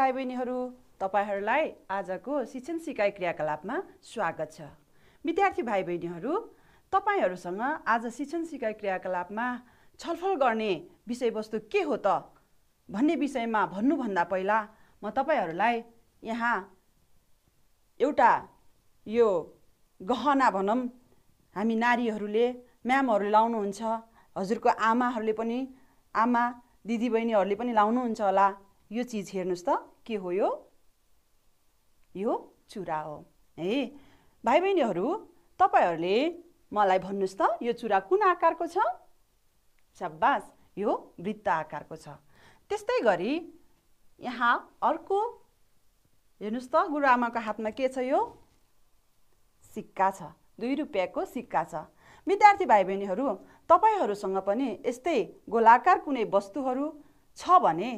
भाइ बहिनीहरू तपाईँहरूलाई आजको शिक्षण सिकाइ क्रियाकलापमा स्वागत छ विद्यार्थी भाइ बहिनीहरू तपाईँहरूसँग आज शिक्षण सिकाइ क्रियाकलापमा छलफल गर्ने विषयवस्तु के हो त भन्ने विषयमा भन्नुभन्दा पहिला म तपाईँहरूलाई यहाँ एउटा यो गहना भनौँ हामी नारीहरूले म्यामहरू लाउनुहुन्छ हजुरको आमाहरूले पनि आमा दिदीबहिनीहरूले पनि लाउनुहुन्छ होला यो चिज हेर्नुहोस् त के हो यो यो चुरा हो है भाइ बहिनीहरू तपाईँहरूले मलाई भन्नुहोस् त यो चुरा कुन आकारको छ सब्बास यो वृत्त आकारको छ त्यस्तै गरी यहाँ अर्को हेर्नुहोस् त गुरुआमाको हातमा के छ यो सिक्का छ दुई रुपियाँको सिक्का छ विद्यार्थी भाइ बहिनीहरू तपाईँहरूसँग पनि यस्तै गोलाकार कुनै वस्तुहरू छ भने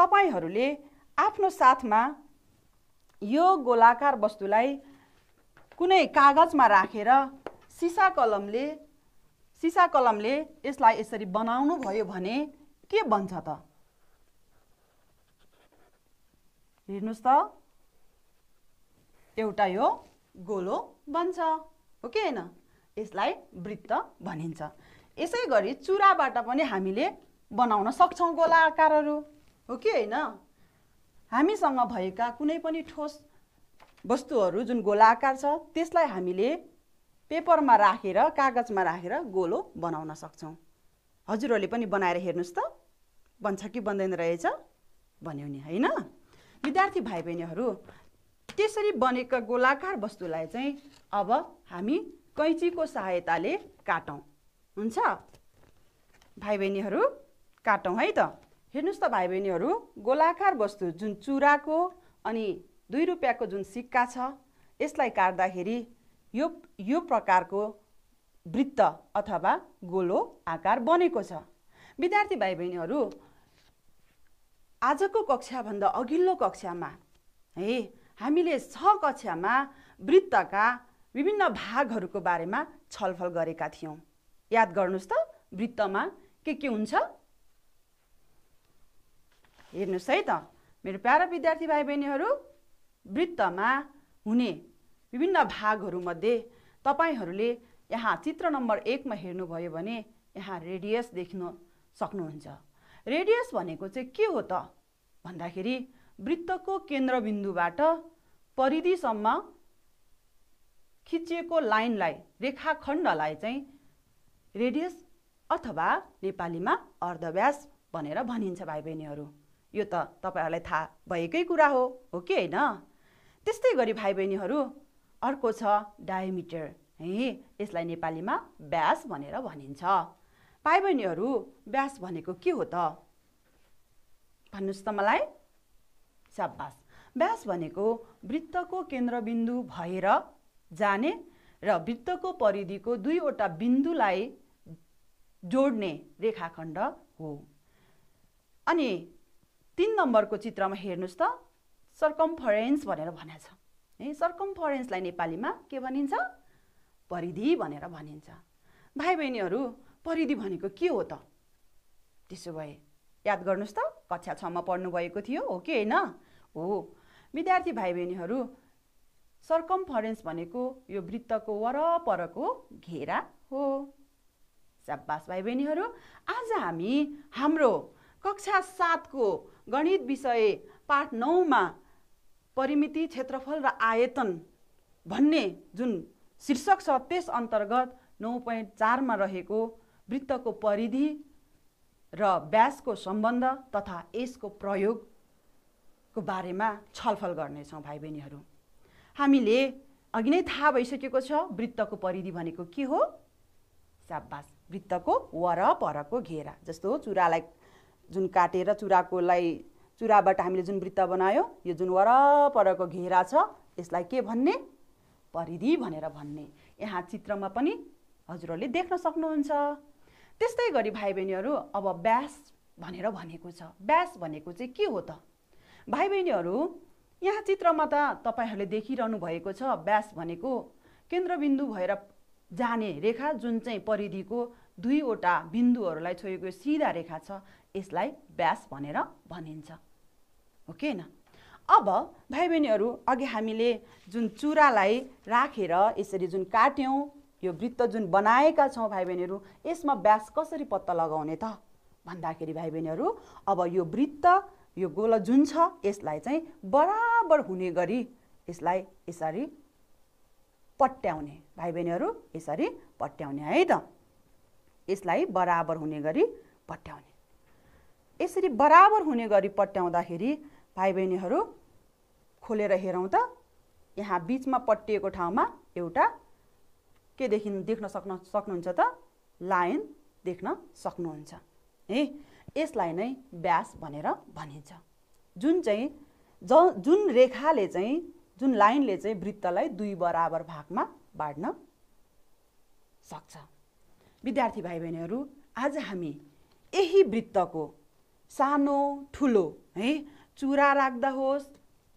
तपाईँहरूले आफ्नो साथमा यो गोलाकार वस्तुलाई कुनै कागजमा राखेर रा, सिसा कलमले सिसा कलमले यसलाई यसरी बनाउनु भयो भने के बन्छ त हेर्नुहोस् त एउटा यो गोलो बन्छ हो कि होइन यसलाई वृत्त भनिन्छ यसै गरी चुराबाट पनि हामीले बनाउन सक्छौँ गोला आकारहरू हो कि होइन हामीसँग भएका कुनै पनि ठोस वस्तुहरू जुन गोलाकार छ त्यसलाई हामीले पेपरमा राखेर कागजमा राखेर गोलो बनाउन सक्छौँ हजुरहरूले पनि बनाएर हेर्नुहोस् त बन्छ कि बन्दैन रहेछ भन्यो नि होइन विद्यार्थी भाइ बहिनीहरू त्यसरी बनेका गोलाकार वस्तुलाई चाहिँ अब हामी कैचीको सहायताले काटौँ हुन्छ भाइ बहिनीहरू काटौँ है त हेर्नुहोस् त भाइ बहिनीहरू गोलाकार वस्तु जुन चुराको अनि दुई रुपियाँको जुन सिक्का छ यसलाई काट्दाखेरि यो यो प्रकारको वृत्त अथवा गोलो आकार बनेको छ विद्यार्थी भाइ बहिनीहरू आजको कक्षाभन्दा अघिल्लो कक्षामा है हामीले छ कक्षामा वृत्तका विभिन्न भागहरूको बारेमा छलफल गरेका थियौँ याद गर्नुहोस् त वृत्तमा के के हुन्छ हेर्नुहोस् है त मेरो प्यारा विद्यार्थी भाइ बहिनीहरू वृत्तमा हुने विभिन्न भागहरूमध्ये तपाईँहरूले यहाँ चित्र नम्बर एकमा हेर्नुभयो भने यहाँ रेडियस देख्न सक्नुहुन्छ रेडियस भनेको चाहिँ के हो त भन्दाखेरि वृत्तको केन्द्रबिन्दुबाट परिधिसम्म खिचिएको लाइनलाई रेखाखण्डलाई चाहिँ रेडियस अथवा नेपालीमा अर्धव्यास भनेर भनिन्छ भाइ बहिनीहरू यो त तपाईँहरूलाई थाहा भएकै कुरा हो हो कि होइन त्यस्तै गरी भाइ बहिनीहरू अर्को छ डायमिटर है यसलाई नेपालीमा ब्यास भनेर भनिन्छ भाइ बहिनीहरू ब्यास भनेको के हो त भन्नुहोस् त मलाई साबास ब्यास भनेको वृत्तको केन्द्रबिन्दु भएर जाने र वृत्तको परिधिको दुईवटा बिन्दुलाई जोड्ने रेखाखण्ड हो अनि तिन नम्बरको चित्रमा हेर्नुहोस् त सर्कम्फरेन्स भनेर भनेको छ है सर्कम्फरेन्सलाई नेपालीमा के भनिन्छ परिधि भनेर भनिन्छ भाइ बहिनीहरू परिधि भनेको के हो त त्यसो भए याद गर्नुहोस् त कक्षा छमा पढ्नुभएको थियो हो कि होइन हो विद्यार्थी भाइ बहिनीहरू सर्कम्फरेन्स भनेको यो वृत्तको वरपरको घेरा हो साबास भाइ बहिनीहरू आज हामी हाम्रो कक्षा सातको गणित विषय पाठ नौमा परिमिति क्षेत्रफल र आयतन भन्ने जुन शीर्षक छ त्यस अन्तर्गत नौ पोइन्ट चारमा रहेको वृत्तको परिधि र व्यासको सम्बन्ध तथा यसको प्रयोगको बारेमा छलफल गर्नेछौँ भाइ बहिनीहरू हामीले अघि नै थाहा भइसकेको छ वृत्तको परिधि भनेको के हो साबास वृत्तको वर परको घेरा जस्तो चुरालाई जुन काटेर चुराकोलाई चुराबाट हामीले जुन वृत्त बनायो यो जुन वरपरको घेरा छ यसलाई के भन्ने परिधि भनेर भन्ने यहाँ चित्रमा पनि हजुरहरूले देख्न सक्नुहुन्छ त्यस्तै गरी भाइ बहिनीहरू अब ब्यास भनेर भनेको छ ब्यास भनेको चाहिँ के हो त भाइ बहिनीहरू यहाँ चित्रमा त तपाईँहरूले देखिरहनु भएको छ ब्यास भनेको केन्द्रबिन्दु भएर जाने रेखा जुन चाहिँ परिधिको दुईवटा बिन्दुहरूलाई छोएको सिधा रेखा छ यसलाई ब्यास भनेर भनिन्छ हो कि होइन अब भाइ बहिनीहरू अघि हामीले जुन चुरालाई राखेर यसरी जुन काट्यौँ यो वृत्त जुन बनाएका छौँ भाइ बहिनीहरू यसमा ब्यास कसरी पत्ता लगाउने त भन्दाखेरि भाइ बहिनीहरू अब यो वृत्त यो गोल जुन छ यसलाई चाहिँ बराबर हुने गरी यसलाई यसरी पट्याउने भाइ बहिनीहरू यसरी पट्याउने है त यसलाई बराबर हुने गरी पट्याउने यसरी बराबर हुने गरी पट्याउँदाखेरि भाइ बहिनीहरू खोलेर हेरौँ त यहाँ बिचमा पट्टिएको ठाउँमा एउटा के देखिन देख्न सक्न सक्नुहुन्छ त लाइन देख्न सक्नुहुन्छ है यसलाई नै ब्यास भनेर भनिन्छ जुन चाहिँ ज जुन रेखाले चाहिँ जुन लाइनले चाहिँ वृत्तलाई दुई बराबर भागमा बाँड्न सक्छ विद्यार्थी भाइ बहिनीहरू आज हामी यही वृत्तको सानो ठुलो है चुरा राख्दा होस्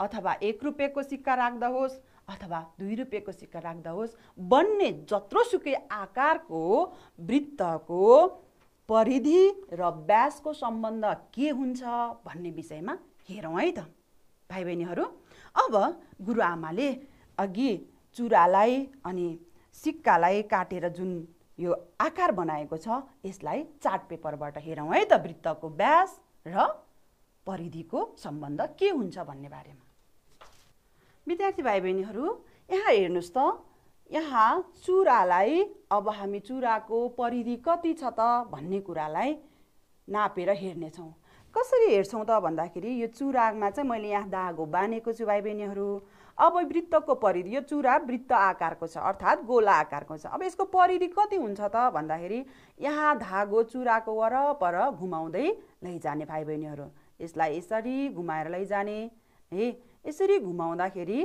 अथवा एक रुपियाँको सिक्का राख्दा होस् अथवा दुई रुपियाँको सिक्का राख्दा होस् बन्ने जत्रोसुकै आकारको वृत्तको परिधि र ब्यासको सम्बन्ध के हुन्छ भन्ने विषयमा हेरौँ है त भाइ बहिनीहरू अब गुरुआमाले अघि चुरालाई अनि सिक्कालाई काटेर जुन यो आकार बनाएको छ यसलाई चार्ट पेपरबाट हेरौँ है त वृत्तको व्यास र परिधिको सम्बन्ध के हुन्छ भन्ने बारेमा विद्यार्थी भाइ बहिनीहरू यहाँ हेर्नुहोस् त यहाँ चुरालाई अब हामी चुराको परिधि कति छ त भन्ने कुरालाई नापेर हेर्नेछौँ कसरी हेर्छौँ त भन्दाखेरि यो चुरामा चाहिँ मैले यहाँ दागो बाँधेको छु भाइ बहिनीहरू अब वृत्तको परिधि यो चुरा वृत्त आकारको छ अर्थात् गोला आकारको छ अब यसको परिधि कति हुन्छ त भन्दाखेरि यहाँ धागो चुराको वरपर घुमाउँदै लैजाने भाइ बहिनीहरू यसलाई यसरी घुमाएर लैजाने है यसरी घुमाउँदाखेरि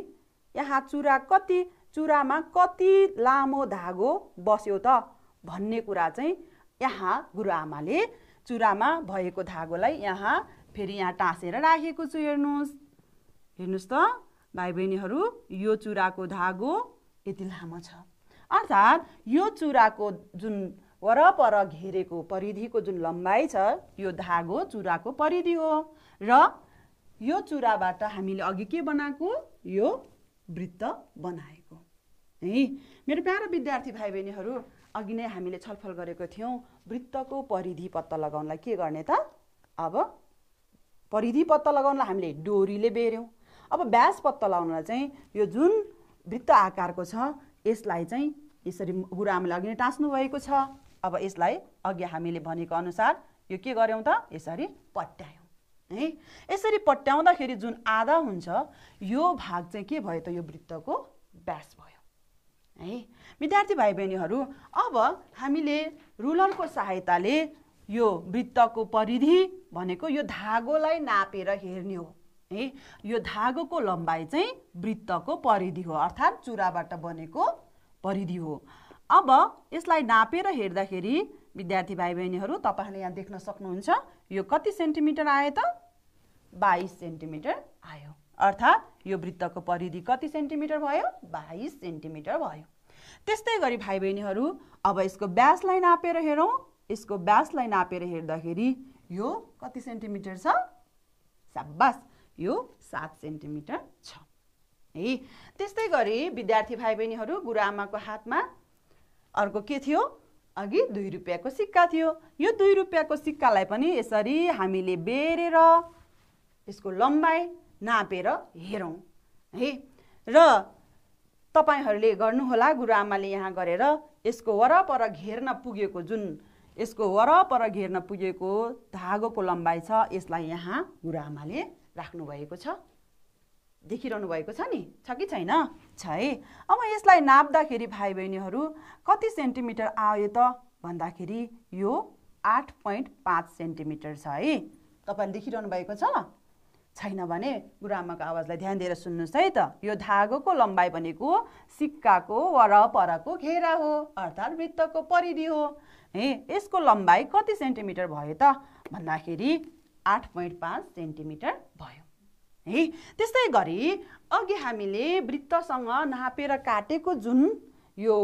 यहाँ चुरा कति चुरामा कति लामो धागो बस्यो त भन्ने कुरा चाहिँ यहाँ गुरुआमाले चुरामा भएको धागोलाई यहाँ फेरि यहाँ टाँसेर राखेको छु हेर्नुहोस् हेर्नुहोस् त भाइ बहिनीहरू यो चुराको धागो यति लामो छ अर्थात् यो चुराको जुन वरपर घेरेको परिधिको जुन लम्बाइ छ यो धागो चुराको परिधि हो र यो चुराबाट हामीले अघि के बनाएको यो वृत्त बनाएको है मेरो प्यारो विद्यार्थी भाइ बहिनीहरू अघि नै हामीले छलफल गरेको थियौँ वृत्तको परिधि पत्ता लगाउनलाई के गर्ने त अब परिधि पत्ता लगाउनलाई हामीले डोरीले बेर्यौँ अब ब्यास पत्ता लाउनलाई चाहिँ यो जुन वृत्त आकारको छ यसलाई चाहिँ यसरी गुरु लगिने अघि टाँच्नु भएको छ अब यसलाई अघि हामीले भनेको अनुसार यो के गऱ्यौँ त यसरी पट्यायौँ है यसरी पट्याउँदाखेरि जुन आधा हुन्छ यो भाग चाहिँ के भयो त यो वृत्तको ब्यास भयो है विद्यार्थी भाइ बहिनीहरू अब हामीले रुलरको सहायताले यो वृत्तको परिधि भनेको यो धागोलाई नापेर हेर्ने हो है यो धागोको लम्बाइ चाहिँ वृत्तको परिधि हो अर्थात् चुराबाट बनेको परिधि हो अब यसलाई नापेर हेर्दाखेरि विद्यार्थी भाइ बहिनीहरू तपाईँहरूले यहाँ देख्न सक्नुहुन्छ यो कति सेन्टिमिटर आयो त बाइस सेन्टिमिटर आयो अर्थात् यो वृत्तको परिधि कति सेन्टिमिटर भयो बाइस सेन्टिमिटर भयो त्यस्तै गरी भाइ बहिनीहरू अब यसको ब्यासलाई नापेर हेरौँ यसको ब्यासलाई नापेर हेर्दाखेरि यो कति सेन्टिमिटर छ साब्बास यो सात सेन्टिमिटर छ है त्यस्तै गरी विद्यार्थी भाइ बहिनीहरू गुरुआमाको हातमा अर्को के थियो अघि दुई रुपियाँको सिक्का थियो यो दुई रुपियाँको सिक्कालाई पनि यसरी हामीले बेरेर यसको लम्बाइ नापेर हेरौँ है र तपाईँहरूले गर्नुहोला गुरुआमाले यहाँ गरेर यसको वरपर घेर्न पुगेको जुन यसको वरपर घेर्न पुगेको धागोको लम्बाइ छ यसलाई यहाँ गुरुआमाले राख्नुभएको छ देखिरहनु भएको छ नि छ कि छैन छ है अब यसलाई नाप्दाखेरि भाइ बहिनीहरू कति सेन्टिमिटर आयो त भन्दाखेरि यो आठ पोइन्ट पाँच सेन्टिमिटर छ है तपाईँले देखिरहनु भएको छ छैन भने गुरुआमाको आवाजलाई ध्यान दिएर सुन्नुहोस् है त यो धागोको लम्बाइ भनेको सिक्काको वरपरको घेरा हो अर्थात् वृत्तको परिधि हो है यसको लम्बाइ कति सेन्टिमिटर भयो त भन्दाखेरि आठ पोइन्ट पाँच सेन्टिमिटर भयो है त्यस्तै गरी अघि हामीले वृत्तसँग नापेर काटेको जुन यो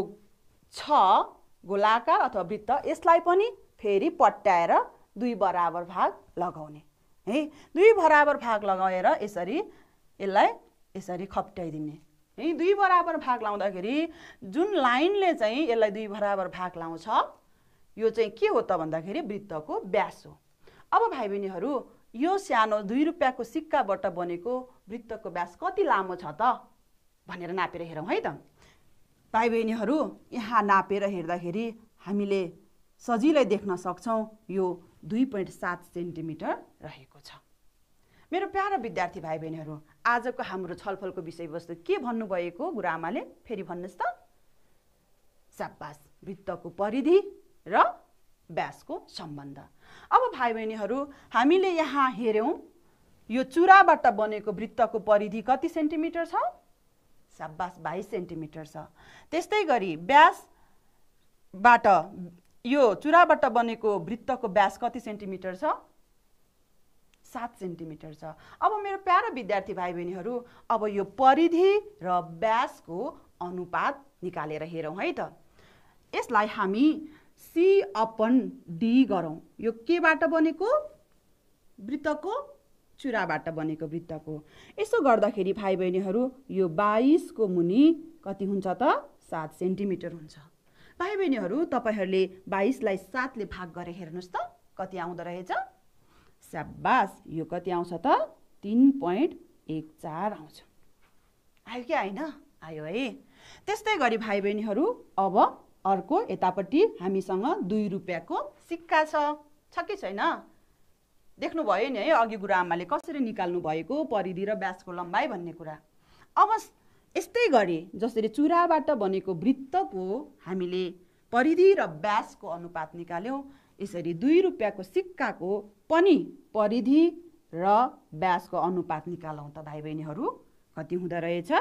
छ गोलाकार अथवा वृत्त यसलाई पनि फेरि पट्याएर दुई बराबर भाग लगाउने है दुई बराबर भाग लगाएर यसरी यसलाई यसरी खप्ट्याइदिने है दुई बराबर भाग लाउँदाखेरि जुन लाइनले चाहिँ यसलाई दुई बराबर भाग लाउँछ यो चाहिँ के हो त भन्दाखेरि वृत्तको व्यास हो अब भाइ बहिनीहरू यो सानो दुई रुपियाँको सिक्काबाट बनेको वृत्तको व्यास कति लामो छ त भनेर नापेर हेरौँ है त भाइ बहिनीहरू यहाँ नापेर हेर्दाखेरि हामीले सजिलै देख्न सक्छौँ यो दुई पोइन्ट सात सेन्टिमिटर रहेको छ मेरो प्यारो विद्यार्थी भाइ बहिनीहरू आजको हाम्रो छलफलको विषयवस्तु के भन्नुभएको गुरुआमाले फेरि भन्नुहोस् त सापास वृत्तको परिधि र व्यासको सम्बन्ध अब भाइ बहिनीहरू हामीले यहाँ हेऱ्यौँ यो चुराबाट बनेको वृत्तको परिधि कति सेन्टिमिटर छ सब्बास बाइस सेन्टिमिटर छ त्यस्तै गरी ब्यासबाट यो चुराबाट बनेको वृत्तको ब्यास कति सेन्टिमिटर छ सात सेन्टिमिटर छ अब मेरो प्यारो विद्यार्थी भाइ बहिनीहरू अब यो परिधि र ब्यासको अनुपात निकालेर हेरौँ है त यसलाई हामी सी अपन डी गरौँ यो केबाट बनेको वृत्तको चुराबाट बनेको वृत्तको यसो गर्दाखेरि भाइ बहिनीहरू यो बाइसको मुनि कति हुन्छ त सात सेन्टिमिटर हुन्छ भाइ बहिनीहरू तपाईँहरूले बाइसलाई सातले भाग गरेर हेर्नुहोस् त कति आउँदो रहेछ स्याबास यो कति आउँछ त तिन पोइन्ट एक चार आउँछ आयो कि आएन आयो है त्यस्तै गरी भाइ बहिनीहरू अब अर्को यतापट्टि हामीसँग दुई रुपियाँको सिक्का छ छ कि छैन देख्नुभयो नि है अघि गुरुआमाले कसरी निकाल्नु भएको परिधि र ब्यासको लम्बाइ भन्ने कुरा अब यस्तै गरी जसरी चुराबाट बनेको वृत्तको हामीले परिधि र ब्यासको अनुपात निकाल्यौँ यसरी दुई रुपियाँको सिक्काको पनि परिधि र ब्यासको अनुपात निकालौँ त भाइ बहिनीहरू कति हुँदो रहेछ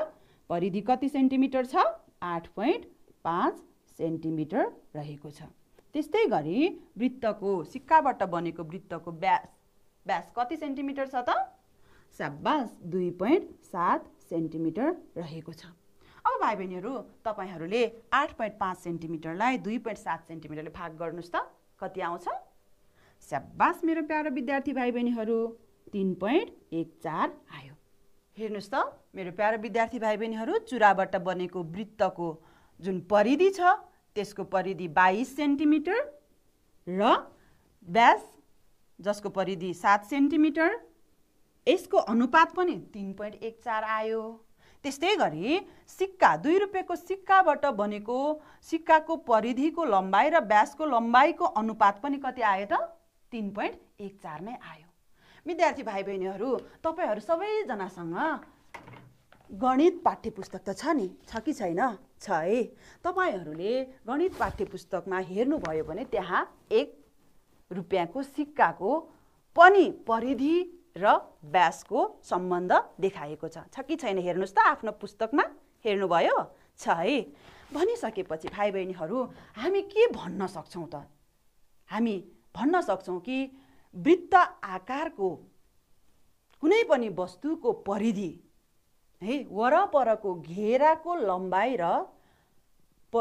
परिधि कति सेन्टिमिटर छ आठ पोइन्ट पाँच सेन्टिमिटर रहेको छ त्यस्तै गरी वृत्तको सिक्काबाट बनेको वृत्तको ब्यास ब्यास कति सेन्टिमिटर छ त साबास दुई पोइन्ट सात सेन्टिमिटर रहेको छ अब भाइ बहिनीहरू तपाईँहरूले आठ पोइन्ट पाँच सेन्टिमिटरलाई दुई पोइन्ट सात सेन्टिमिटरले भाग गर्नुहोस् त कति आउँछ स्याबास मेरो प्यारो विद्यार्थी भाइ बहिनीहरू तिन पोइन्ट एक चार आयो हेर्नुहोस् त मेरो प्यारो विद्यार्थी भाइ बहिनीहरू चुराबाट बनेको वृत्तको जुन परिधि छ त्यसको परिधि बाइस सेन्टिमिटर र व्यास जसको परिधि सात सेन्टिमिटर यसको अनुपात पनि तिन पोइन्ट एक चार आयो त्यस्तै गरी सिक्का दुई रुपियाँको सिक्काबाट बनेको सिक्काको परिधिको लम्बाइ र व्यासको लम्बाइको अनुपात पनि कति आयो त तिन पोइन्ट एक चार नै आयो विद्यार्थी भाइ बहिनीहरू तपाईँहरू सबैजनासँग गणित पाठ्य पुस्तक त छ नि छ कि छैन छ है तपाईँहरूले गणित पाठ्य पुस्तकमा हेर्नुभयो भने त्यहाँ एक रुपियाँको सिक्काको पनि परिधि र ब्यासको सम्बन्ध देखाएको छ छ कि छैन हेर्नुहोस् त आफ्नो पुस्तकमा हेर्नुभयो छ है भनिसकेपछि भाइ बहिनीहरू हामी के भन्न सक्छौँ त हामी भन्न सक्छौँ कि वृत्त आकारको कुनै पनि वस्तुको परिधि है वरपरको घेराको लम्बाइ र प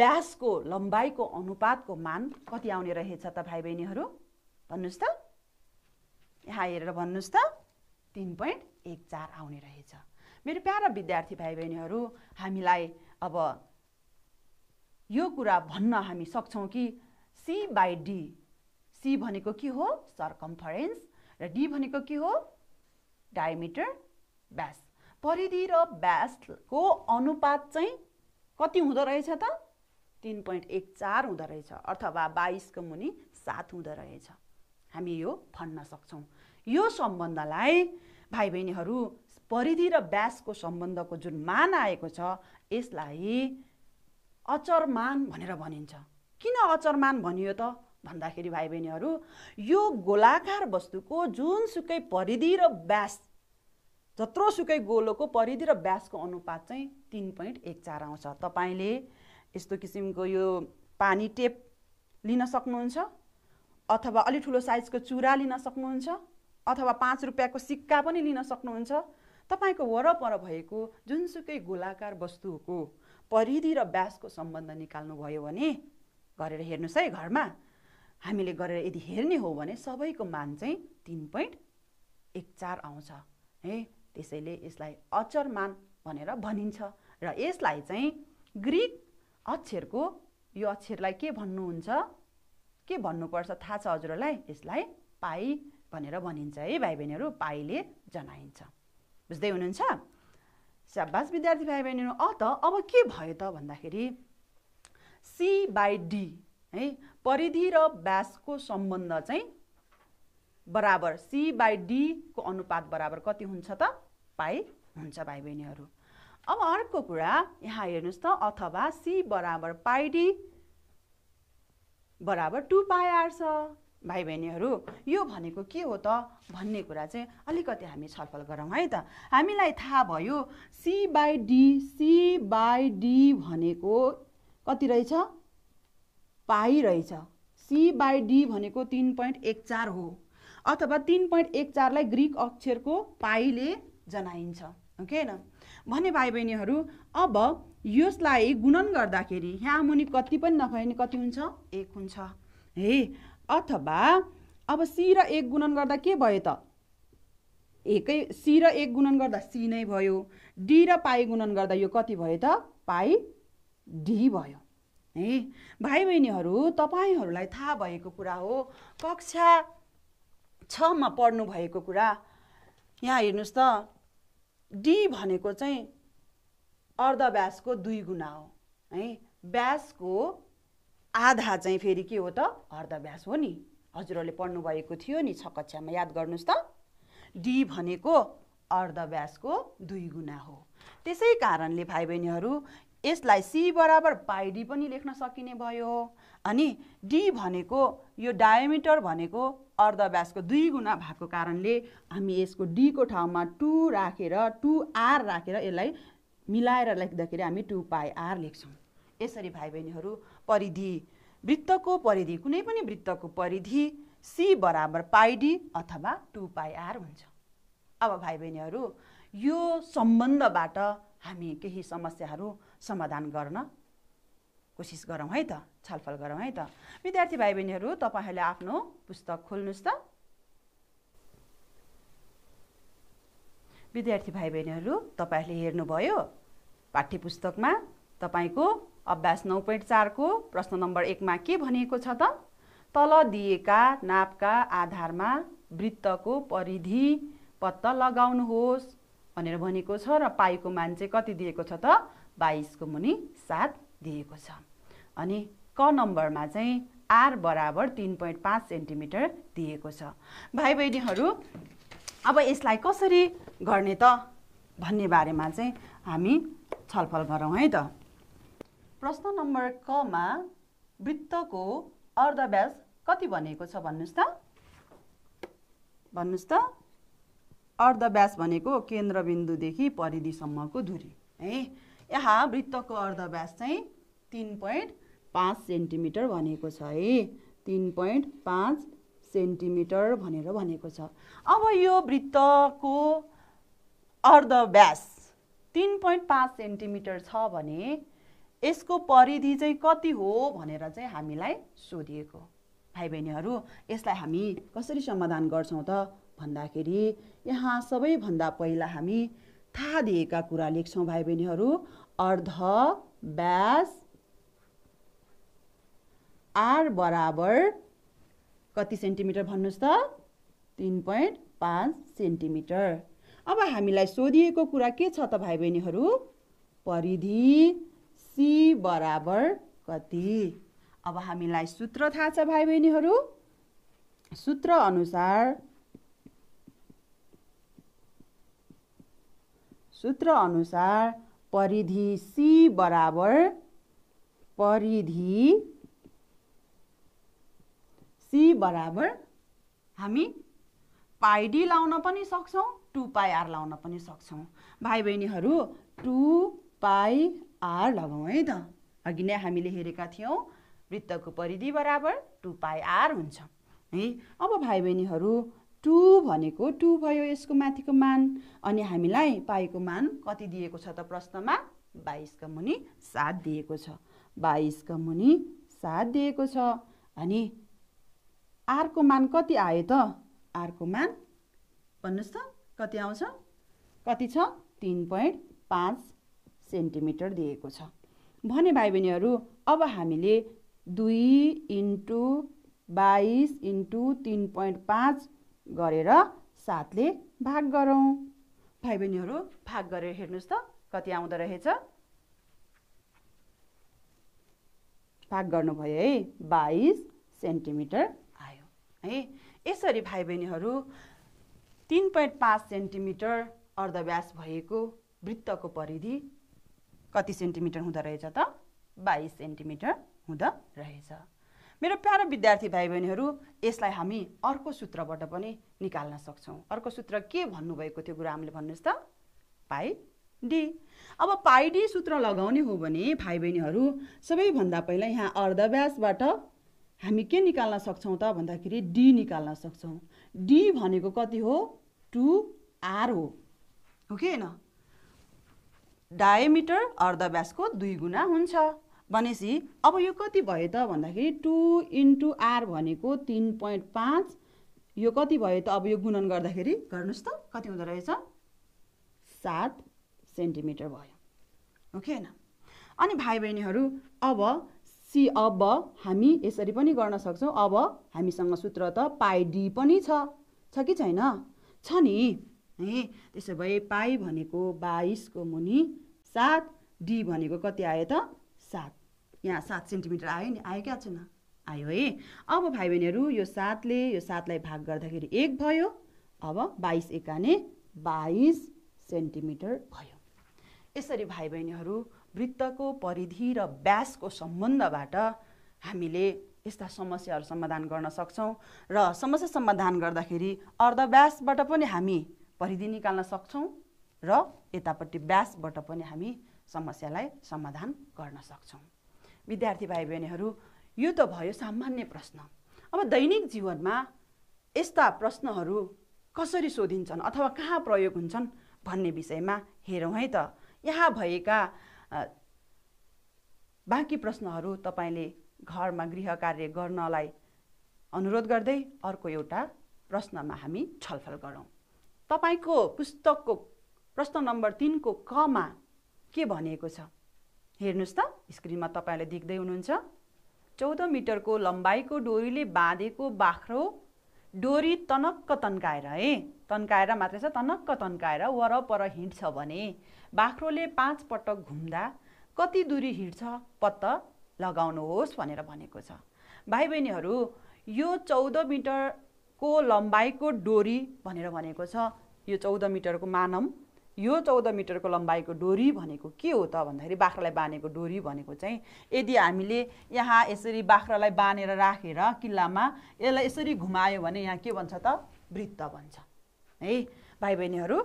व्यासको लम्बाइको अनुपातको मान कति आउने रहेछ त भाइ बहिनीहरू भन्नुहोस् त यहाँ हेरेर भन्नुहोस् त तिन पोइन्ट एक चार आउने रहेछ मेरो प्यारा विद्यार्थी भाइ बहिनीहरू हामीलाई अब यो कुरा भन्न हामी सक्छौँ कि सी बाई डी सी भनेको के हो सर्कम्फरेन्स र डी भनेको के हो डायमिटर ब्यास परिधि र व्यासको अनुपात चाहिँ कति हुँदो रहेछ त तिन पोइन्ट एक चार हुँदो रहेछ अथवा बाइसको मुनि सात हुँदो रहेछ हामी यो भन्न सक्छौँ यो सम्बन्धलाई भाइ बहिनीहरू परिधि र व्यासको सम्बन्धको जुन मान आएको छ यसलाई अचरमान भनेर भनिन्छ किन अचरमान भनियो त भन्दाखेरि भाइ बहिनीहरू यो गोलाकार वस्तुको जुनसुकै परिधि र व्यास जत्रोसुकै गोलोको परिधि र ब्यासको अनुपात चाहिँ तिन पोइन्ट एक चार आउँछ तपाईँले यस्तो किसिमको यो पानी टेप लिन सक्नुहुन्छ अथवा अलि ठुलो साइजको चुरा लिन सक्नुहुन्छ अथवा पाँच रुपियाँको सिक्का पनि लिन सक्नुहुन्छ तपाईँको वरपर भएको जुनसुकै गोलाकार वस्तुको परिधि र ब्यासको सम्बन्ध निकाल्नुभयो भने गरेर हेर्नुहोस् है घरमा हामीले गरेर यदि हेर्ने हो भने सबैको मान चाहिँ तिन पोइन्ट एक चार आउँछ है त्यसैले यसलाई अचरमान भनेर भनिन्छ र यसलाई चाहिँ ग्रिक अक्षरको यो अक्षरलाई के भन्नुहुन्छ के भन्नुपर्छ थाहा छ हजुरहरूलाई यसलाई पाई भनेर भनिन्छ है भाइ बहिनीहरू पाईले जनाइन्छ बुझ्दै हुनुहुन्छ शाबास विद्यार्थी भाइ बहिनीहरू त अब के भयो त भन्दाखेरि सी बाई डी है परिधि र व्यासको सम्बन्ध चाहिँ बराबर सी बाई डीको अनुपात बराबर कति हुन्छ त पाइ हुन्छ भाइ बहिनीहरू अब अर्को कुरा यहाँ हेर्नुहोस् त अथवा सी बराबर पाइडी बराबर टु पाइआर छ भाइ बहिनीहरू यो भनेको के हो त भन्ने कुरा चाहिँ अलिकति हामी छलफल गरौँ है त हामीलाई थाहा भयो C by D C by D भनेको कति रहेछ पाइ रहेछ सी बाई डी भनेको तिन पोइन्ट एक चार हो अथवा तिन पोइन्ट एक चारलाई ग्रिक अक्षरको पाइले जनाइन्छ ओके न भने भाइ बहिनीहरू अब यसलाई गुणन गर्दाखेरि यहाँ मुनि कति पनि नभए नि कति हुन्छ एक हुन्छ है अथवा अब सी र एक गुणन गर्दा के भयो त एकै सी र एक गुणन गर्दा सी नै भयो डी र पाई गुणन गर्दा यो कति भयो त पाई डी भयो है भाइ बहिनीहरू तपाईँहरूलाई थाहा भएको कुरा हो कक्षा छमा पढ्नु भएको कुरा यहाँ हेर्नुहोस् त डी भनेको चाहिँ अर्धव्यासको दुई गुणा हो है व्यासको आधा चाहिँ फेरि के हो त अर्धव्यास हो नि हजुरहरूले पढ्नुभएको थियो नि छ कक्षामा याद गर्नुहोस् त डी भनेको अर्धव्यासको दुई गुणा हो त्यसै कारणले भाइ बहिनीहरू यसलाई सी बराबर बाई डी पनि लेख्न सकिने भयो अनि डी भनेको यो डायोमिटर भनेको अर्धव्यासको दुई गुणा भएको कारणले हामी यसको डीको ठाउँमा टु राखेर टु आर राखेर यसलाई मिलाएर लेख्दाखेरि हामी टु पाई आर लेख्छौँ यसरी भाइ बहिनीहरू परिधि वृत्तको परिधि कुनै पनि वृत्तको परिधि सी बराबर पाइडी अथवा टु पाई आर हुन्छ अब भाइ बहिनीहरू यो सम्बन्धबाट हामी केही समस्याहरू समाधान गर्न कोसिस गरौँ है त छलफल गरौँ है त विद्यार्थी भाइ बहिनीहरू तपाईँहरूले आफ्नो पुस्तक खोल्नुहोस् त विद्यार्थी भाइ बहिनीहरू तपाईँहरूले हेर्नुभयो पाठ्य पुस्तकमा तपाईँको अभ्यास नौ पोइन्ट चारको प्रश्न नम्बर एकमा के भनिएको छ त तल दिएका नापका आधारमा वृत्तको परिधि पत्ता लगाउनुहोस् भनेर भनेको छ र पाइको मान चाहिँ कति दिएको छ त बाइसको मुनि सात दिएको छ अनि क नम्बरमा चाहिँ आर बराबर तिन पोइन्ट पाँच सेन्टिमिटर दिएको छ भाइ बहिनीहरू अब यसलाई कसरी गर्ने त भन्ने बारेमा चाहिँ हामी छलफल गरौँ है त प्रश्न नम्बर कमा वृत्तको अर्धव्यास कति भनेको छ भन्नुहोस् त भन्नुहोस् त अर्धव्यास भनेको केन्द्रबिन्दुदेखि परिधिसम्मको दूरी है यहाँ वृत्तको अर्धव्यास चाहिँ तिन पोइन्ट पाँच सेन्टिमिटर भनेको छ है तिन पोइन्ट पाँच सेन्टिमिटर भनेर भनेको छ अब यो वृत्तको अर्धव्यास तिन पोइन्ट पाँच सेन्टिमिटर छ भने यसको परिधि चाहिँ कति हो भनेर चाहिँ हामीलाई सोधिएको भाइ बहिनीहरू यसलाई हामी कसरी समाधान गर्छौँ त भन्दाखेरि यहाँ सबैभन्दा पहिला हामी थाहा दिएका कुरा लेख्छौँ भाइ बहिनीहरू अर्ध व्यास आर बराबर कति सेन्टिमिटर भन्नुहोस् त तिन पोइन्ट पाँच सेन्टिमिटर अब हामीलाई सोधिएको कुरा के छ त भाइ बहिनीहरू परिधि सी बराबर कति अब हामीलाई सूत्र थाहा छ भाइ बहिनीहरू सूत्र अनुसार सूत्र अनुसार परिधि सी बराबर परिधि सी बराबर हामी पाई डी लाउन पनि सक्छौँ टु पाई आर लाउन पनि सक्छौँ भाइ बहिनीहरू टु पाई आर लगाउँ है त अघि नै हामीले हेरेका थियौँ वृत्तको परिधि बराबर टु पाई आर हुन्छ है अब भाइ बहिनीहरू टु भनेको टु भयो यसको माथिको मान अनि हामीलाई पाईको मान कति दिएको छ त प्रश्नमा बाइसका मुनि सात दिएको छ बाइसका मुनि सात दिएको छ अनि आरको मान कति आयो त आरको मान भन्नुहोस् त कति आउँछ कति छ तिन पोइन्ट पाँच सेन्टिमिटर दिएको छ भने भाइ बहिनीहरू अब हामीले दुई इन्टु बाइस इन्टु तिन पोइन्ट पाँच गरेर सातले भाग गरौँ भाइ बहिनीहरू भाग गरेर हेर्नुहोस् त कति आउँदो रहेछ भाग गर्नुभयो है बाइस सेन्टिमिटर है यसरी भाइ बहिनीहरू तिन पोइन्ट पाँच सेन्टिमिटर अर्धव्यास भएको वृत्तको परिधि कति सेन्टिमिटर हुँदो रहेछ त बाइस सेन्टिमिटर हुँदो रहेछ मेरो प्यारो विद्यार्थी भाइ बहिनीहरू यसलाई हामी अर्को सूत्रबाट पनि निकाल्न सक्छौँ अर्को सूत्र के भन्नुभएको थियो हामीले भन्नुहोस् त पाइ डी अब पाइडी सूत्र लगाउने हो भने भाइ बहिनीहरू सबैभन्दा पहिला यहाँ अर्धव्यासबाट हामी के निकाल्न सक्छौँ त भन्दाखेरि डी निकाल्न सक्छौँ डी भनेको कति हो टु आर हो ओके होइन डायमिटर अर्धव्यासको दुई गुणा हुन्छ भनेपछि अब यो कति भयो त भन्दाखेरि टु इन्टु आर भनेको तिन पोइन्ट पाँच यो कति भयो त अब यो गुणन गर्दाखेरि गर्नुहोस् त कति हुँदो रहेछ सात सेन्टिमिटर भयो ओके होइन अनि भाइ बहिनीहरू अब सी अब हामी यसरी पनि गर्न सक्छौँ अब हामीसँग सूत्र त पाई डी पनि छ छ कि छैन छ नि है त्यसो भए पाई भनेको बाइसको मुनि सात डी भनेको कति आयो त सात यहाँ सात सेन्टिमिटर आयो नि आयो क्या छैन आयो है अब भाइ बहिनीहरू यो सातले यो सातलाई भाग गर्दाखेरि एक भयो अब बाइस एकाने बाइस सेन्टिमिटर भयो यसरी भाइ बहिनीहरू वृत्तको परिधि र व्यासको सम्बन्धबाट हामीले यस्ता समस्याहरू समाधान गर्न सक्छौँ र समस्या समाधान गर्दाखेरि अर्धव्यासबाट पनि हामी परिधि निकाल्न सक्छौँ र यतापट्टि व्यासबाट पनि हामी समस्यालाई समाधान गर्न सक्छौँ विद्यार्थी भाइ बहिनीहरू यो त भयो सामान्य प्रश्न अब दैनिक जीवनमा यस्ता प्रश्नहरू कसरी सोधिन्छन् अथवा कहाँ प्रयोग हुन्छन् भन्ने विषयमा हेरौँ है त यहाँ भएका बाँकी प्रश्नहरू तपाईँले घरमा गृह कार्य गर्नलाई अनुरोध गर्दै अर्को एउटा प्रश्नमा हामी छलफल गरौँ तपाईँको पुस्तकको प्रश्न नम्बर तिनको कमा के भनिएको छ हेर्नुहोस् त स्क्रिनमा तपाईँले देख्दै हुनुहुन्छ चौध मिटरको लम्बाइको डोरीले बाँधेको बाख्रो डोरी तनक्क तन्काएर है तन्काएर मात्रै छ तनक्क तन्काएर वरपर हिँड्छ भने बाख्रोले पाँच पटक घुम्दा कति दुरी हिँड्छ पत्ता लगाउनुहोस् भनेर भनेको छ भाइ बहिनीहरू यो चौध मिटरको लम्बाइको डोरी भनेर भनेको छ यो चौध मिटरको मानम यो चौध मिटरको लम्बाइको डोरी भनेको के हो त भन्दाखेरि बाख्रालाई बाँधेको डोरी भनेको चाहिँ यदि हामीले यहाँ यसरी बाख्रालाई बाँधेर राखेर किल्लामा यसलाई यसरी घुमायो भने यहाँ के भन्छ त वृत्त भन्छ है भाइ बहिनीहरू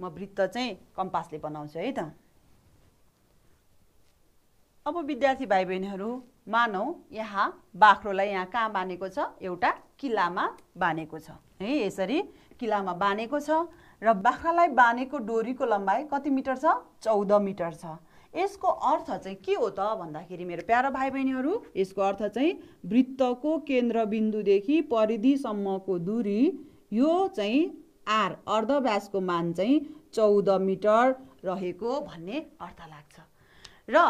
म वृत्त चाहिँ कम्पासले बनाउँछु है त अब विद्यार्थी भाइ बहिनीहरू मानौ यहाँ बाख्रोलाई यहाँ कहाँ बाँधेको छ एउटा किल्लामा बाँधेको छ है यसरी किल्लामा बाँधेको छ र बाख्रालाई बाँधेको डोरीको लम्बाइ कति मिटर छ चौध मिटर छ यसको अर्थ चाहिँ के हो त भन्दाखेरि मेरो प्यारो भाइ बहिनीहरू यसको अर्थ चाहिँ वृत्तको केन्द्रबिन्दुदेखि परिधिसम्मको दूरी यो चाहिँ आर अर्धव्यासको मान चाहिँ चौध मिटर रहेको भन्ने अर्थ लाग्छ र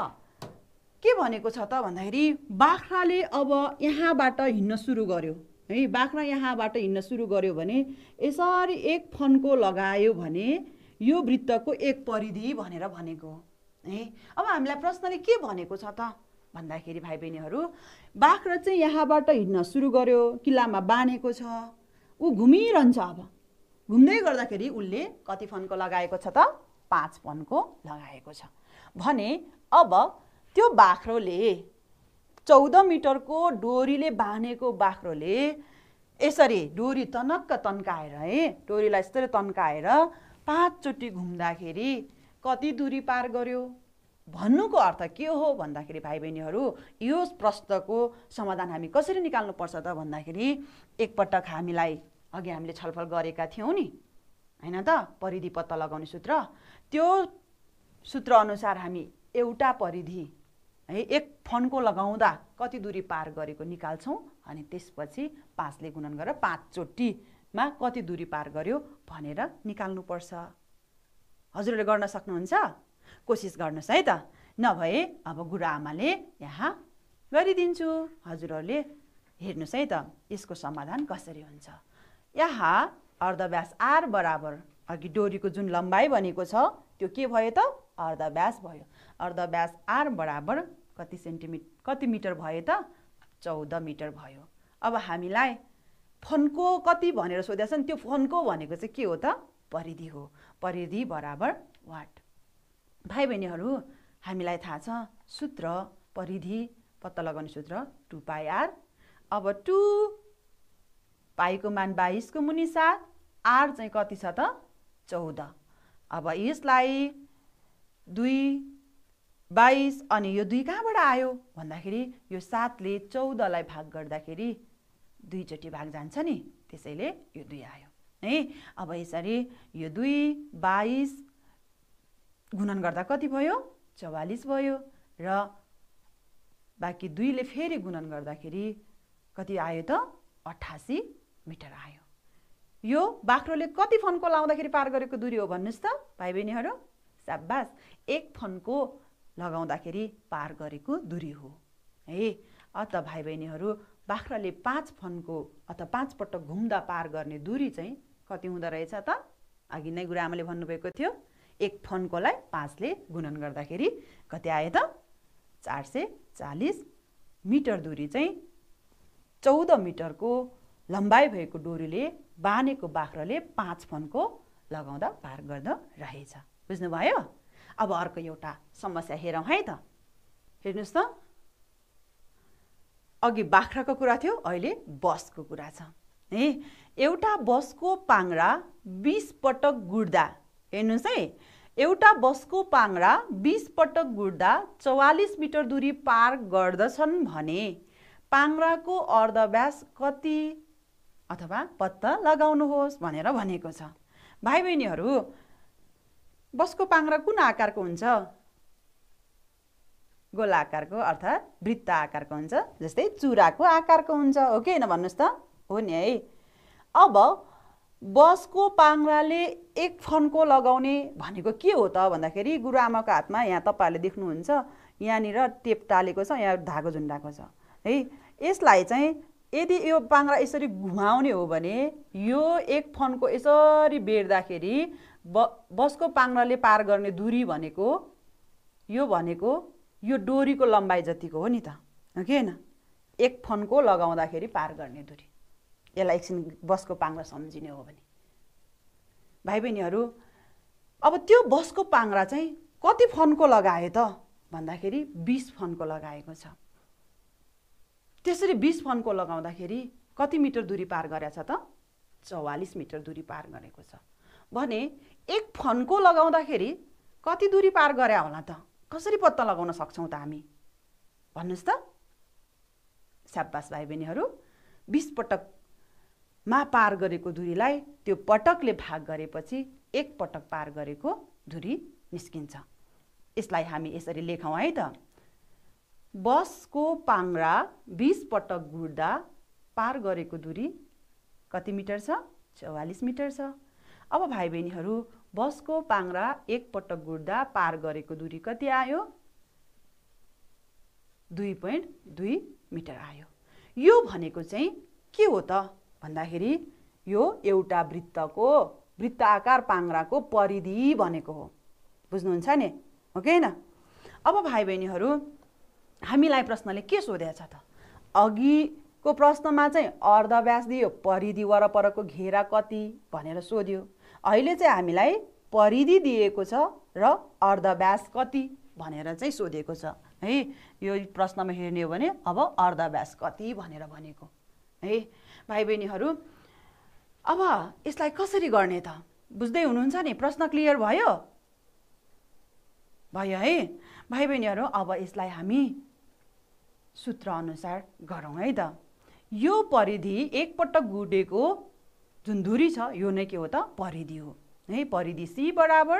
के भनेको छ त भन्दाखेरि बाख्राले अब यहाँबाट हिँड्न सुरु गर्यो है बाख्रा यहाँबाट हिँड्न सुरु गर्यो भने यसरी एक फनको लगायो भने यो वृत्तको एक परिधि भनेर भनेको है अब हामीलाई प्रश्नले के भनेको छ त भन्दाखेरि भाइ बहिनीहरू बाख्रा चाहिँ यहाँबाट हिँड्न सुरु गर्यो किल्लामा बाँधेको छ ऊ घुमिरहन्छ अब घुम्दै गर्दाखेरि उसले कति फनको लगाएको छ त पाँच फनको लगाएको छ भने अब त्यो बाख्रोले चौध मिटरको डोरीले बाँधेको बाख्रोले यसरी डोरी तनक्क तन्काएर है डोरीलाई यसरी तन्काएर पाँचचोटि घुम्दाखेरि कति दुरी पार गर्यो भन्नुको अर्थ के हो भन्दाखेरि भाइ बहिनीहरू यो प्रश्नको समाधान हामी कसरी निकाल्नुपर्छ त भन्दाखेरि एकपटक हामीलाई अघि हामीले छलफल गरेका थियौँ नि होइन त परिधि पत्ता लगाउने सूत्र त्यो सूत्रअनुसार हामी एउटा परिधि है एक फन्को लगाउँदा कति दूरी पार गरेको निकाल्छौँ अनि त्यसपछि पाँचले गुणन गरेर पाँचचोटिमा कति दूरी पार गर्यो भनेर निकाल्नुपर्छ हजुरले गर्न सक्नुहुन्छ कोसिस गर्नुहोस् है त नभए अब गुरुआमाले यहाँ गरिदिन्छु हजुरहरूले हेर्नुहोस् है त यसको समाधान कसरी हुन्छ यहाँ अर्धव्यास आर बराबर अघि डोरीको जुन लम्बाइ भनेको छ त्यो के भयो त अर्धव्यास भयो अर्धव्यास आर बराबर कति सेन्टिमिटर कति मिटर भयो त चौध मिटर भयो अब हामीलाई फन्को कति भनेर सोधेको छ नि त्यो फन्को भनेको चाहिँ के हो त परिधि हो परिधि बराबर वाट भाइ बहिनीहरू हामीलाई थाहा छ सूत्र परिधि पत्ता लगाउने सूत्र टु पाई आर अब टु पाईको मान बाइसको मुनि सात आर चाहिँ कति छ त चौध अब यसलाई दुई बाइस अनि यो दुई कहाँबाट आयो भन्दाखेरि यो सातले चौधलाई भाग गर्दाखेरि दुईचोटि भाग जान्छ नि त्यसैले यो दुई आयो है अब यसरी यो दुई बाइस गुणन गर्दा कति भयो चौवालिस भयो र बाँकी दुईले फेरि गुणन गर्दाखेरि कति आयो त अठासी मिटर आयो यो बाख्रोले कति फन्को लाउँदाखेरि पार गरेको दुरी हो भन्नुहोस् त भाइ बहिनीहरू साबास एक फनको लगाउँदाखेरि पार गरेको दुरी हो है अत भाइ बहिनीहरू बाख्राले पाँच फनको अथवा पाँच पटक घुम्दा पार गर्ने दुरी चाहिँ कति हुँदो रहेछ त अघि नै गुरुआमाले भन्नुभएको थियो एक फनकोलाई पाँचले गुणन गर्दाखेरि कति आयो त चार सय चालिस मिटर दुरी चाहिँ चौध मिटरको लम्बाइ भएको डोरीले बानेको बाख्राले पाँच फनको लगाउँदा पार गर्दो रहेछ बुझ्नुभयो अब अर्को एउटा समस्या हेरौँ है त हेर्नुहोस् त अघि बाख्राको कुरा थियो अहिले बसको कुरा छ है एउटा बसको पाङ्रा बिस पटक गुड्दा हेर्नुहोस् है एउटा बसको पाङ्रा बिस पटक गुड्दा चौवालिस मिटर दुरी पार गर्दछन् भने पाङ्राको अर्धव्यास कति अथवा पत्ता लगाउनुहोस् भनेर भनेको छ भाइ बहिनीहरू बसको पाङ्रा कुन आकारको हुन्छ गोला आकारको अर्थात् वृत्त आकारको हुन्छ जस्तै चुराको आकारको हुन्छ हो कि होइन भन्नुहोस् त हो नि है अब बसको पाङ्राले एक फन्को लगाउने भनेको के हो त भन्दाखेरि गुरुआमाको हातमा यहाँ तपाईँहरूले देख्नुहुन्छ यहाँनिर टेप टालेको छ यहाँ धागो झुन्डाको छ है यसलाई चाहिँ यदि यो पाङ्रा यसरी घुमाउने हो भने यो एक फन्को यसरी बेर्दाखेरि ब बसको पाङ्राले पार गर्ने दुरी भनेको यो भनेको यो डोरीको लम्बाइ जतिको हो नि त हो कि होइन एक फनको लगाउँदाखेरि पार गर्ने दुरी यसलाई एकछिन बसको पाङ्रा सम्झिने हो भने भाइ बहिनीहरू अब त्यो बसको पाङ्रा चाहिँ कति फनको लगाए त भन्दाखेरि बिस फनको लगाएको छ त्यसरी बिस फनको लगाउँदाखेरि कति मिटर दुरी पार गरेछ त चौवालिस मिटर दुरी पार गरेको छ भने एक फन्को लगाउँदाखेरि कति दुरी पार गरे होला त कसरी पत्ता लगाउन सक्छौँ त हामी भन्नुहोस् त स्याब्बास भाइ बहिनीहरू बिस पटकमा पार गरेको दुरीलाई त्यो पटकले भाग गरेपछि एक पटक पार गरेको दुरी निस्किन्छ यसलाई हामी यसरी लेखौँ है त बसको पाङ्रा बिस पटक गुड्दा पार गरेको दुरी कति मिटर छ चौवालिस मिटर छ अब भाइ बहिनीहरू बसको पाङ्रा एकपटक गुड्दा पार गरेको दूरी कति आयो दुई पोइन्ट दुई मिटर आयो यो भनेको चाहिँ के हो त भन्दाखेरि यो एउटा वृत्तको वृत्त आकार पाङ्राको परिधि भनेको हो बुझ्नुहुन्छ नि ओके होइन अब भाइ बहिनीहरू हामीलाई प्रश्नले के सोधेछ त अघिको प्रश्नमा चाहिँ अर्धव्यास दियो परिधि वरपरको घेरा कति भनेर सोध्यो अहिले चाहिँ हामीलाई परिधि दिएको छ र अर्धव्यास कति भनेर चाहिँ सोधेको छ है यो प्रश्नमा हेर्ने हो भने अब अर्धव्यास कति भनेर भनेको है भाइ बहिनीहरू अब यसलाई कसरी गर्ने त बुझ्दै हुनुहुन्छ नि प्रश्न क्लियर भयो भयो है भाइ बहिनीहरू अब यसलाई हामी सूत्र अनुसार गरौँ है त यो परिधि एकपटक गुडेको जुन दुरी छ यो नै के हो त परिधि हो है परिधि सी बराबर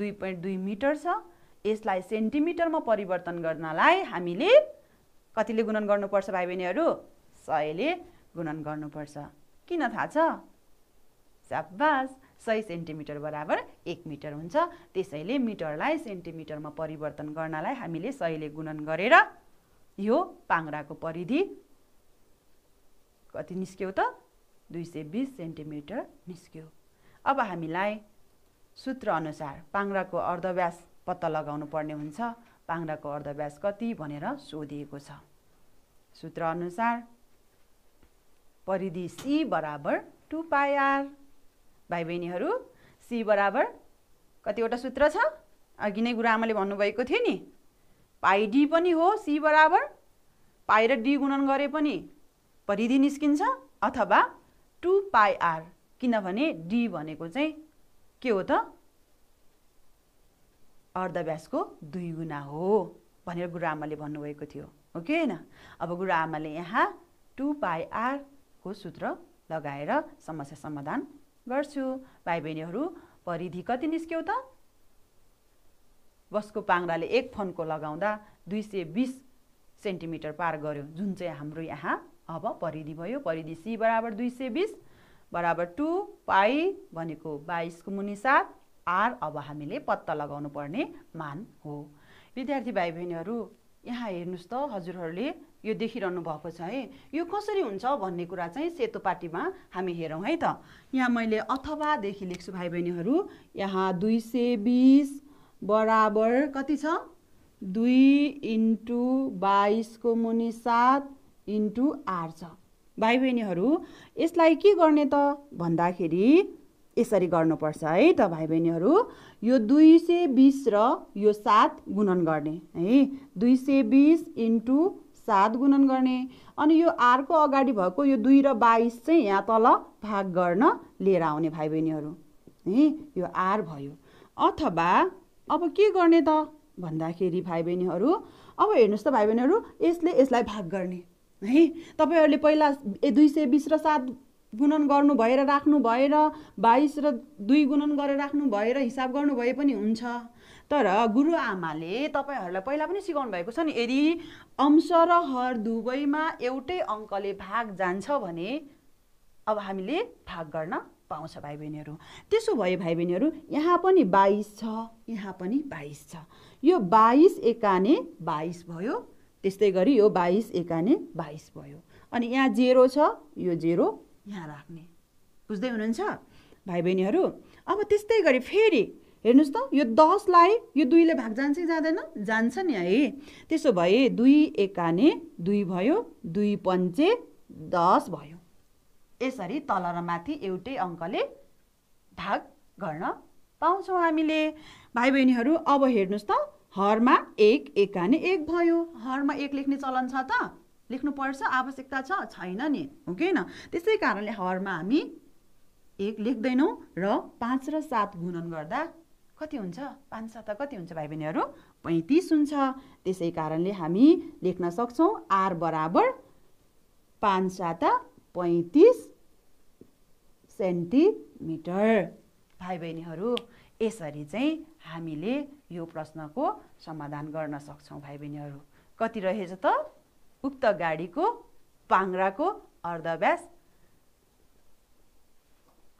दुई पोइन्ट दुई मिटर छ यसलाई सेन्टिमिटरमा परिवर्तन गर्नलाई हामीले कतिले गुणन गर्नुपर्छ भाइ बहिनीहरू सयले गुणन गर्नुपर्छ किन थाहा छ साबास सय सेन्टिमिटर बराबर एक मिटर हुन्छ त्यसैले मिटरलाई सेन्टिमिटरमा परिवर्तन गर्नलाई हामीले सयले गुणन गरेर यो पाङ्राको परिधि कति निस्क्यो त दुई सय बिस सेन्टिमिटर निस्क्यो अब हामीलाई सूत्र अनुसार पाङ्राको अर्धव्यास पत्ता लगाउनु पर्ने हुन्छ पाङ्राको अर्धव्यास कति भनेर सोधिएको छ सूत्र अनुसार परिधि सी बराबर टु पाइआर भाइ बहिनीहरू सी बराबर कतिवटा सूत्र छ अघि नै गुरुआमाले भन्नुभएको थियो नि पाई डी पनि हो सी बराबर पाइ र डी गुणन गरे पनि परिधि निस्किन्छ अथवा टु पाई आर किनभने डी भनेको चाहिँ के हो त अर्धव्यासको दुई गुणा हो भनेर गुरुआमाले भन्नुभएको थियो ओके होइन अब गुरुआमाले यहाँ टु पाइ आरको सूत्र लगाएर समस्या समाधान गर्छु भाइ बहिनीहरू परिधि कति निस्क्यो त बसको पाङ्राले एक फन्को लगाउँदा दुई सय बिस सेन्टिमिटर पार गर्यो जुन चाहिँ हाम्रो यहाँ अब परिधि भयो परिधि सी बराबर दुई सय बिस बराबर टु पाई भनेको बाइसको मुनि सात आर अब हामीले पत्ता लगाउनु पर्ने मान हो विद्यार्थी भाइ बहिनीहरू यहाँ हेर्नुहोस् त हजुरहरूले यो देखिरहनु भएको छ है यो कसरी हुन्छ भन्ने कुरा चाहिँ सेतोपाटीमा हामी हेरौँ है त यहाँ मैले अथवादेखि लेख्छु भाइ बहिनीहरू यहाँ दुई सय बिस बराबर कति छ दुई इन्टु बाइसको मुनि सात इन्टु आर छ भाइ बहिनीहरू यसलाई के गर्ने त भन्दाखेरि यसरी गर्नुपर्छ है त भाइ बहिनीहरू यो दुई सय बिस र यो सात गुणन गर्ने है दुई सय बिस इन्टु सात गुणन गर्ने अनि यो आरको अगाडि भएको यो दुई र बाइस चाहिँ यहाँ तल भाग गर्न लिएर आउने भाइ बहिनीहरू है यो आर भयो अथवा अब के गर्ने त भन्दाखेरि भाइ बहिनीहरू अब हेर्नुहोस् त भाइ बहिनीहरू यसले यसलाई भाग गर्ने है तपाईँहरूले पहिला ए दुई सय बिस र सात गुणन गर्नु भएर राख्नु भएर बाइस र दुई गुणन गरेर राख्नु भएर हिसाब गर्नु भए पनि हुन्छ तर गुरुआमाले तपाईँहरूलाई पहिला पनि सिकाउनु भएको छ नि यदि अंश र हर दुवैमा एउटै अङ्कले भाग जान्छ भने अब हामीले भाग गर्न पाउँछ भाइ बहिनीहरू त्यसो भए भाइ बहिनीहरू यहाँ पनि बाइस छ यहाँ पनि बाइस छ यो बाइस एकाने बाइस भयो त्यस्तै गरी यो बाइस एकाने बाइस भयो अनि यहाँ जेरो छ यो जेरो यहाँ राख्ने बुझ्दै हुनुहुन्छ भाइ बहिनीहरू अब त्यस्तै गरी फेरि हेर्नुहोस् त यो दसलाई यो दुईले भाग जान्छ कि जाँदैन जान्छ नि है त्यसो भए दुई एकाने दुई भयो दुई पञ्चे दस भयो यसरी तल र माथि एउटै अङ्कले भाग गर्न पाउँछौँ हामीले भाइ बहिनीहरू अब हेर्नुहोस् त हरमा एक एकाने एक भयो हरमा एक लेख्ने चलन छ त लेख्नुपर्छ आवश्यकता छ छैन नि हो कि न त्यसै कारणले हरमा हामी एक लेख्दैनौँ र पाँच र सात गुणन गर्दा कति हुन्छ पाँच सात कति हुन्छ भाइ बहिनीहरू पैँतिस हुन्छ त्यसै कारणले हामी लेख्न सक्छौँ आर बराबर पाँच सात पैँतिस सेन्टिमिटर भाइ बहिनीहरू यसरी चाहिँ हामीले यो प्रश्नको समाधान गर्न सक्छौँ भाइ बहिनीहरू कति रहेछ त उक्त गाडीको पाङ्राको अर्धव्यास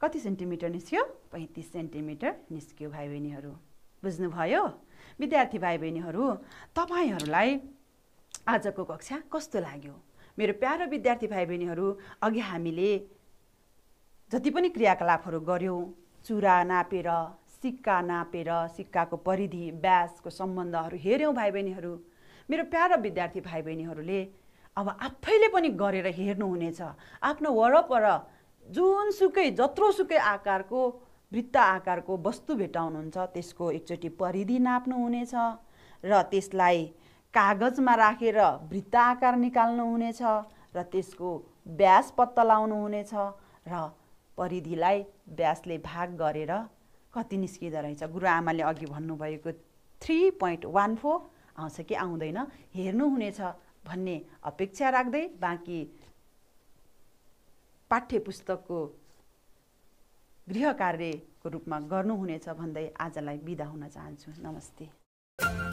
कति सेन्टिमिटर निस्क्यो पैँतिस सेन्टिमिटर निस्क्यो भाइ बहिनीहरू बुझ्नुभयो विद्यार्थी भाइ बहिनीहरू तपाईँहरूलाई आजको कक्षा कस्तो लाग्यो मेरो प्यारो विद्यार्थी भाइ बहिनीहरू अघि हामीले जति पनि क्रियाकलापहरू गऱ्यौँ चुरा नापेर सिक्का नापेर सिक्काको परिधि ब्यासको सम्बन्धहरू हेऱ्यौँ भाइ बहिनीहरू मेरो प्यारा विद्यार्थी भाइ बहिनीहरूले अब आफैले पनि गरेर हेर्नुहुनेछ आफ्नो वरपर जुनसुकै जत्रोसुकै आकारको वृत्त आकारको वस्तु भेटाउनुहुन्छ त्यसको एकचोटि परिधि नाप्नुहुनेछ र त्यसलाई कागजमा राखेर रा वृत्त आकार निकाल्नुहुनेछ र त्यसको ब्यास पत्ता लाउनुहुनेछ र परिधिलाई ब्यासले भाग गरेर कति निस्किँदो रहेछ गुरुआमाले अघि भन्नुभएको थ्री पोइन्ट वान फोर आउँछ कि आउँदैन हेर्नुहुनेछ भन्ने अपेक्षा राख्दै बाँकी पाठ्य पुस्तकको गृह कार्यको रूपमा गर्नुहुनेछ भन्दै आजलाई बिदा हुन चाहन्छु नमस्ते